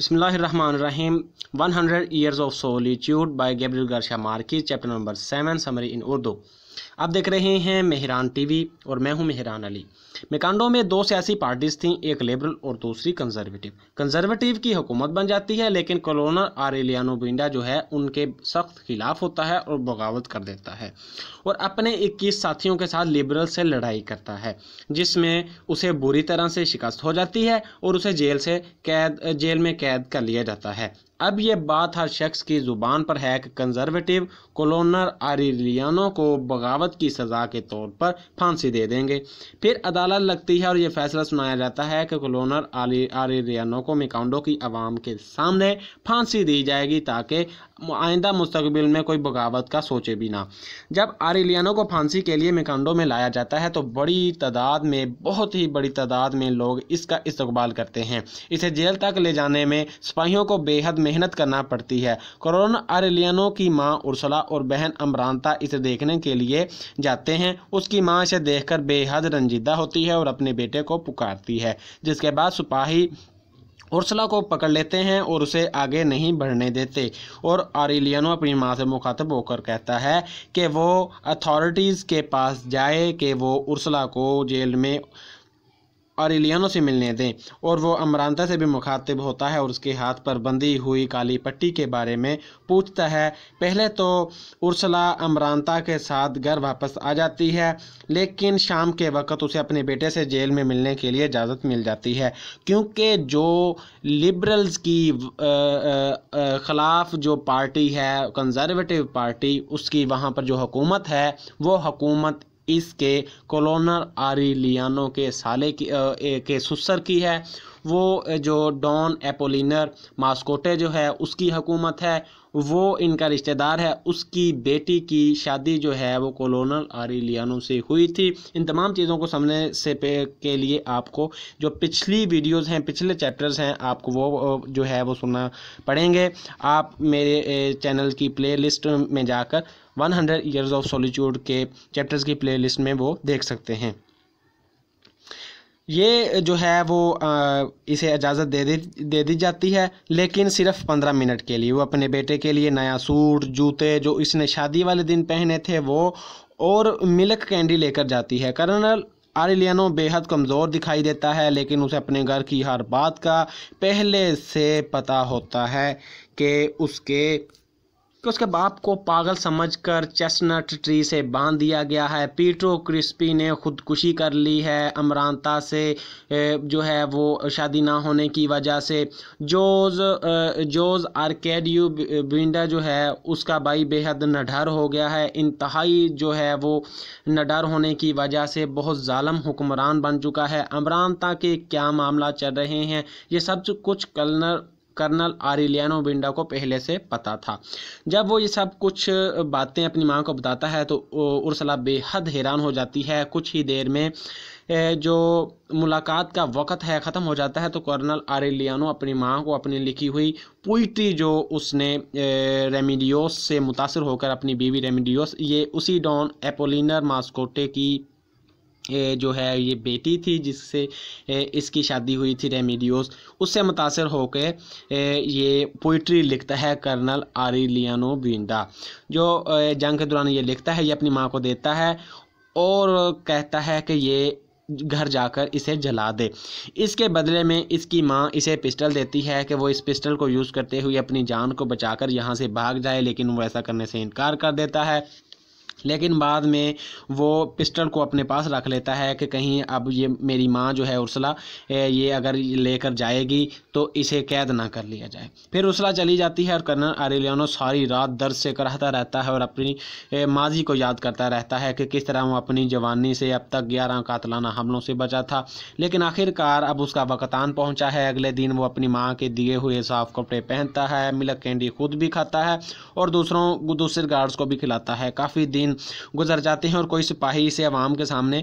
one Hundred Years of Solitude by Gabriel Garcia Marquez chapter number seven summary in Urdu आप देख रहे हैं Mehran TV और मैं हूं मेहरान अली मेकांडो में दो सियासी पार्टीज थीं एक लिबरल और दूसरी कंजर्वेटिव कंजर्वेटिव की हुकूमत बन जाती है लेकिन कॉलोनर आरेलियानो बिंडा जो है उनके सख्त खिलाफ होता है और बगावत कर देता है और अपने इक्कीस साथियों के साथ लिबरल से लड़ाई करता है जिसमें उसे बुरी तरह से शिकस्त हो जाती है और उसे जेल से कैद जेल में कैद कर लिया जाता है अब ये बात हर शख्स की ज़ुबान पर है कि कंजर्वेटिव कॉलोनर आरिलियानो को बगावत मौत की सज़ा के तौर पर फांसी दे देंगे फिर अदालत लगती है और ये फैसला सुनाया जाता है कि कलोनर आलियानो को मिकाउंडो की आवाम के सामने फांसी दी जाएगी ताकि आइंदा मुस्तबिल में कोई बगावत का सोचे भी ना जब आरिलियानो को फांसी के लिए मेकांडो में लाया जाता है तो बड़ी तादाद में बहुत ही बड़ी तादाद में लोग इसका इस्तबाल करते हैं इसे जेल तक ले जाने में सिपाहियों को बेहद मेहनत करना पड़ती है करोन आरिलियानो की माँ उर्सला और बहन अमरानता इसे देखने के लिए जाते हैं उसकी माँ इसे देख बेहद रंजीदा होती है और अपने बेटे को पुकारती है जिसके बाद सिपाही उर्सला को पकड़ लेते हैं और उसे आगे नहीं बढ़ने देते और आरिलियनो अपनी माँ से मुखातब होकर कहता है कि वो अथॉरिटीज़ के पास जाए कि वो उर्सला को जेल में आरिलियानो से मिलने दें और वो अमरानता से भी मुखातिब होता है और उसके हाथ पर बंधी हुई काली पट्टी के बारे में पूछता है पहले तो उर्सला अमरानता के साथ घर वापस आ जाती है लेकिन शाम के वक्त उसे अपने बेटे से जेल में मिलने के लिए इजाज़त मिल जाती है क्योंकि जो लिबरल्स की ख़िलाफ़ जो पार्टी है कंज़र्वेटिव पार्टी उसकी वहाँ पर जो हुकूमत है वो हुकूमत इसके कोलोनर आरिलियानो के साले की आ, के सुसर की है वो जो डॉन एपोलिनर मास्कोटे जो है उसकी हुकूमत है वो इनका रिश्तेदार है उसकी बेटी की शादी जो है वो कोलोनल आरिलियानो से हुई थी इन तमाम चीज़ों को समझने से पे के लिए आपको जो पिछली वीडियोस हैं पिछले चैप्टर्स हैं आपको वो जो है वो सुनना पड़ेंगे आप मेरे चैनल की प्लेलिस्ट में जाकर 100 हंड्रेड ईयर्स ऑफ सॉलीट्यूड के चैप्टर्स की प्लेलिस्ट में वो देख सकते हैं ये जो है वो आ, इसे इजाज़त दे दी दे दी जाती है लेकिन सिर्फ पंद्रह मिनट के लिए वो अपने बेटे के लिए नया सूट जूते जो इसने शादी वाले दिन पहने थे वो और मिल्क कैंडी लेकर जाती है कर्नल आरिलियनो बेहद कमज़ोर दिखाई देता है लेकिन उसे अपने घर की हर बात का पहले से पता होता है कि उसके कि उसके बाप को पागल समझकर चेस्टनट ट्री से बांध दिया गया है पीटर क्रिस्पी ने खुदकुशी कर ली है अमरांता से जो है वो शादी ना होने की वजह से जोज जोज आर्केडियो बिंडा जो है उसका भाई बेहद नडर हो गया है इंतहाई जो है वो नडर होने की वजह से बहुत ालम हुक्मरान बन चुका है अमरानता के क्या मामला चल रहे हैं ये सब कुछ कलनर कर्नल आरिलियानो बिंडा को पहले से पता था जब वो ये सब कुछ बातें अपनी माँ को बताता है तो उर्सला बेहद हैरान हो जाती है कुछ ही देर में जो मुलाकात का वक़्त है ख़त्म हो जाता है तो कर्नल आरिलियानो अपनी माँ को अपनी लिखी हुई पोइट्री जो उसने रेमिडियोस से मुतासर होकर अपनी बीवी रेमिडियोस ये उसी डॉन एपोलिनर मास्कोटे की जो है ये बेटी थी जिससे इसकी शादी हुई थी रेमिडियोस उससे मुतासर होकर ये पोइट्री लिखता है कर्नल लियानो बिंडा जो जंग के दौरान ये लिखता है ये अपनी माँ को देता है और कहता है कि ये घर जाकर इसे जला दे इसके बदले में इसकी माँ इसे पिस्टल देती है कि वो इस पिस्टल को यूज़ करते हुए अपनी जान को बचाकर यहाँ से भाग जाए लेकिन वो ऐसा करने से इनकार कर देता है लेकिन बाद में वो पिस्टल को अपने पास रख लेता है कि कहीं अब ये मेरी माँ जो है उर्सला ये अगर लेकर जाएगी तो इसे कैद ना कर लिया जाए फिर उर्सला चली जाती है और कर्नल आरेलियानो सारी रात दर्द से कराहता रहता है और अपनी माजी को याद करता रहता है कि किस तरह वो अपनी जवानी से अब तक ग्यारह कातलाना हमलों से बचा था लेकिन आखिरकार अब उसका वकतान पहुँचा है अगले दिन वो अपनी माँ के दिए हुए साफ कपड़े पहनता है मिलक कैंडी खुद भी खाता है और दूसरों दूसरे गार्ड्स को भी खिलाता है काफ़ी दिन गुजर जाते हैं और कोई सिपाही इसे अवाम के सामने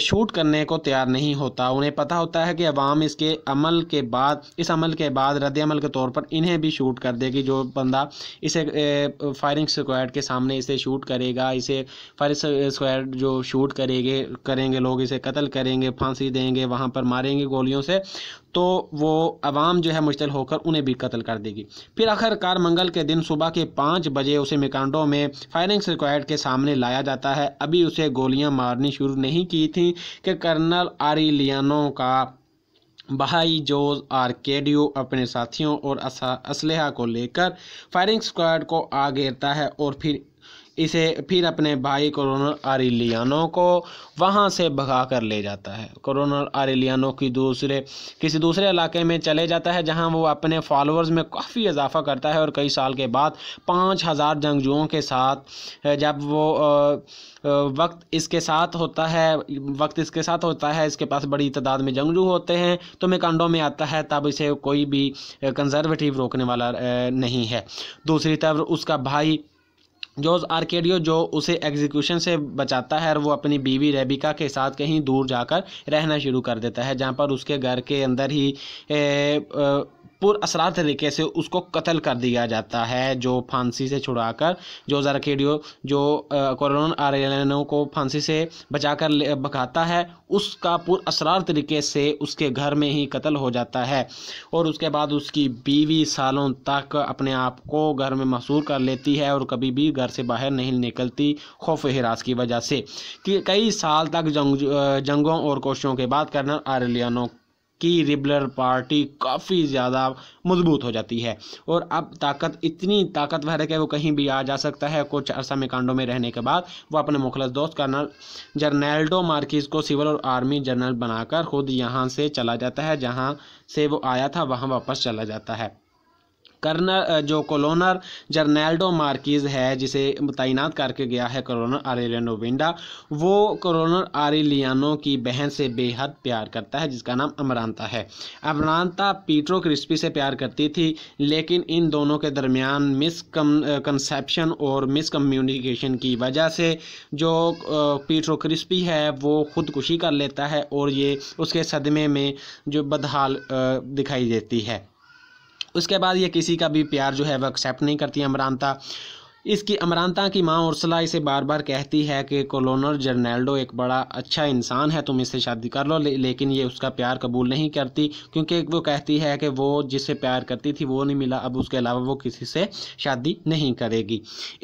शूट करने को तैयार नहीं होता उन्हें पता होता है कि अवाम इसके अमल के बाद इस अमल के बाद रद्द अमल के तौर पर इन्हें भी शूट कर देगी जो बंदा इसे फायरिंग स्क्वाड के सामने इसे शूट करेगा इसे फायरिंग स्क्वाड जो शूट करेंगे करेंगे लोग इसे कत्ल करेंगे फांसी देंगे वहाँ पर मारेंगे गोलियों से तो वो आवाम जो है मुश्तल होकर उन्हें भी कत्ल कर देगी फिर आखिरकार मंगल के दिन सुबह के पाँच बजे उसे मिकांडो में फायरिंग स्क्वाड के सामने लाया जाता है अभी उसे गोलियां मारनी शुरू नहीं की थी कि कर्नल आरिलियानो का भाई जोज आर्केडियो अपने साथियों और असलहा को लेकर फायरिंग स्क्वाड को आ गिरता है और फिर इसे फिर अपने भाई कोरोनर आरिलियानो को वहाँ से भगा कर ले जाता है कोरोनर आरिलियानो की दूसरे किसी दूसरे इलाके में चले जाता है जहाँ वो अपने फॉलोअर्स में काफ़ी इजाफा करता है और कई साल के बाद पाँच हज़ार जंगजुओं के साथ जब वो वक्त इसके साथ होता है वक्त इसके साथ होता है इसके पास बड़ी तादाद में जंगजू होते हैं तो मेकांडो में आता है तब इसे कोई भी कंजर्वेटिव रोकने वाला नहीं है दूसरी तरफ उसका भाई जोज आर्केडियो जो उसे एग्जीक्यूशन से बचाता है और वो अपनी बीवी रेबिका के साथ कहीं दूर जाकर रहना शुरू कर देता है जहाँ पर उसके घर के अंदर ही ए, ए, पुरअसरार तरीके से उसको कत्ल कर दिया जाता है जो फांसी से छुड़ाकर जो जरखेडियो जो कोरोन आरेनो को फांसी से बचाकर भगाता है उसका पुरअसरार तरीके से उसके घर में ही कत्ल हो जाता है और उसके बाद उसकी बीवी सालों तक अपने आप को घर में महसूर कर लेती है और कभी भी घर से बाहर नहीं निकलती खौफ हिरास की वजह से कि कई साल तक जंग जंगों और कोशिशों के बाद कर्नल आरलियनों की रिबलर पार्टी काफ़ी ज़्यादा मजबूत हो जाती है और अब ताकत इतनी ताकतवर है कि वो कहीं भी आ जा सकता है कुछ अरसा में कांडों में रहने के बाद वो अपने मुखलस दोस्त कर्नल जर्नैल्डो मार्किस को सिविल और आर्मी जनरल बनाकर खुद यहाँ से चला जाता है जहाँ से वो आया था वहाँ वापस चला जाता है कर्नल जो कॉलोनर जर्नैल्डो मार्किज है जिसे तैनात करके गया है कॉलोनर आरिलियनो विंडा वो कॉलोनर आरिलियानो की बहन से बेहद प्यार करता है जिसका नाम अमरांता है अमरांता पीट्रो क्रिस्पी से प्यार करती थी लेकिन इन दोनों के दरमियान मिस कंसेप्शन और मिस कम्युनिकेशन की वजह से जो पीट्रो क्रिस्पी है वो खुदकुशी कर लेता है और ये उसके सदमे में जो बदहाल दिखाई देती है उसके बाद ये किसी का भी प्यार जो है वो एक्सेप्ट नहीं करती अमरानता इसकी अमरानता की माँ उर्सला इसे बार बार कहती है कि कोलोनर जर्नैल्डो एक बड़ा अच्छा इंसान है तुम इससे शादी कर लो ले, लेकिन ये उसका प्यार कबूल नहीं करती क्योंकि वो कहती है कि वो जिससे प्यार करती थी वो नहीं मिला अब उसके अलावा वो किसी से शादी नहीं करेगी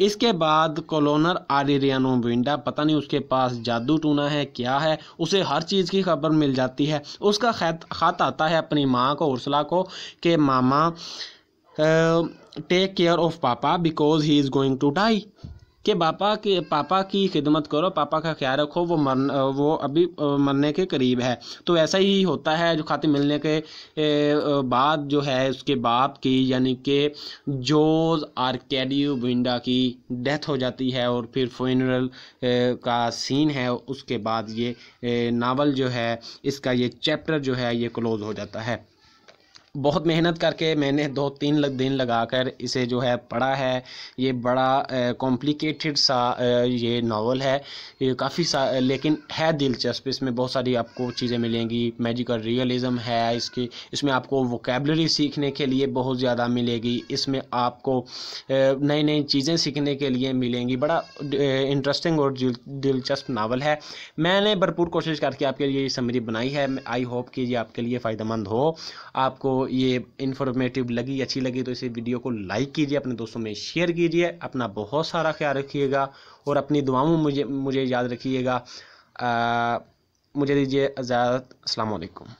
इसके बाद कोलोनर आरियानो विंडा पता नहीं उसके पास जादू टूना है क्या है उसे हर चीज़ की खबर मिल जाती है उसका खत खत आता है अपनी माँ को उर्सला को कि mama ah, take care of papa because he is going to die के पापा के पापा की खिदमत करो पापा का ख्याल रखो वो मर वो अभी मरने के करीब है तो ऐसा ही होता है जो खाते मिलने के बाद जो है उसके बाप की यानी कि जोज आर्केडियो विंडा की डेथ हो जाती है और फिर फ्यूनरल का सीन है उसके बाद ये नावल जो है इसका ये चैप्टर जो है ये क्लोज़ हो जाता है बहुत मेहनत करके मैंने दो तीन दिन लगा कर इसे जो है पढ़ा है ये बड़ा कॉम्प्लिकेटेड सा ये नावल है ये काफ़ी सा लेकिन है दिलचस्प इसमें बहुत सारी आपको चीज़ें मिलेंगी मैजिकल रियलिज़म है इसकी इसमें आपको वोकेबलरी सीखने के लिए बहुत ज़्यादा मिलेगी इसमें आपको नई नई चीज़ें सीखने के लिए मिलेंगी बड़ा इंटरेस्टिंग और दिलचस्प नावल है मैंने भरपूर कोशिश करके आपके लिए समरी बनाई है आई होप कि ये आपके लिए फ़ायदेमंद हो आपको ये इन्फॉर्मेटिव लगी अच्छी लगी तो इसे वीडियो को लाइक कीजिए अपने दोस्तों में शेयर कीजिए अपना बहुत सारा ख्याल रखिएगा और अपनी दुआओं में मुझे मुझे याद रखिएगा मुझे दीजिए इजाज़त असलकम